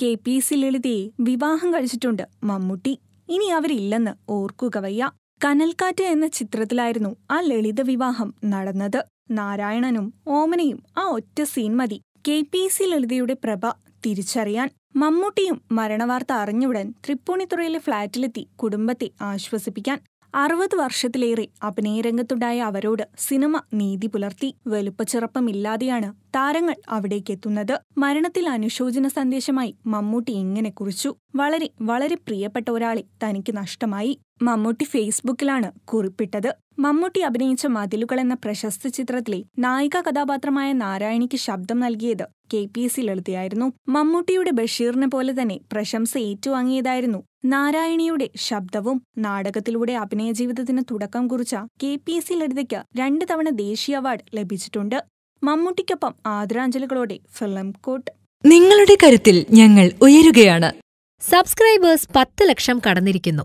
K P ലളിതയെ വിവാഹം കഴിച്ചിട്ടുണ്ട് മമ്മൂട്ടി ഇനി അവരില്ലെന്ന് ഓർക്കുക വയ്യ കനൽക്കാറ്റ് എന്ന ചിത്രത്തിലായിരുന്നു ആ ലളിത വിവാഹം നടന്നത് നാരായണനും ഓമനയും ആ ഒറ്റ സീൻ മതി കെ പി സി ലളിതയുടെ പ്രഭ തിരിച്ചറിയാൻ മമ്മൂട്ടിയും മരണവാർത്ത അറിഞ്ഞുടൻ തൃപ്പൂണിത്തുറയിലെ ഫ്ളാറ്റിലെത്തി കുടുംബത്തെ ആശ്വസിപ്പിക്കാൻ അറുപത് വർഷത്തിലേറെ അഭിനയരംഗത്തുണ്ടായ അവരോട് സിനിമ നീതി പുലർത്തി വെളുപ്പച്ചിറപ്പമില്ലാതെയാണ് താരങ്ങൾ എത്തുന്നത് മരണത്തിൽ അനുശോചന സന്ദേശമായി മമ്മൂട്ടി ഇങ്ങനെ കുറിച്ചു വളരെ വളരെ പ്രിയപ്പെട്ട ഒരാളെ തനിക്ക് നഷ്ടമായി മമ്മൂട്ടി ഫേസ്ബുക്കിലാണ് കുറിപ്പിട്ടത് മമ്മൂട്ടി അഭിനയിച്ച മതിലുകൾ എന്ന പ്രശസ്ത ചിത്രത്തിലെ നായിക കഥാപാത്രമായ നാരായണിക്ക് ശബ്ദം നൽകിയത് കെ പി എസ് സി ലളിതയായിരുന്നു മമ്മൂട്ടിയുടെ ബഷീറിനെ പോലെ തന്നെ പ്രശംസ ഏറ്റുവാങ്ങിയതായിരുന്നു നാരായണിയുടെ ശബ്ദവും നാടകത്തിലൂടെ അഭിനയ ജീവിതത്തിന് തുടക്കം കുറിച്ച കെ പി എസ് സി ലളിതയ്ക്ക് രണ്ട് തവണ ദേശീയ അവാർഡ് ലഭിച്ചിട്ടുണ്ട് മമ്മൂട്ടിക്കൊപ്പം ആദരാഞ്ജലികളോടെ ഫിലിം കോട്ട് നിങ്ങളുടെ കരുത്തിൽ ഞങ്ങൾ ഉയരുകയാണ് സബ്സ്ക്രൈബേഴ്സ് പത്ത് ലക്ഷം കടന്നിരിക്കുന്നു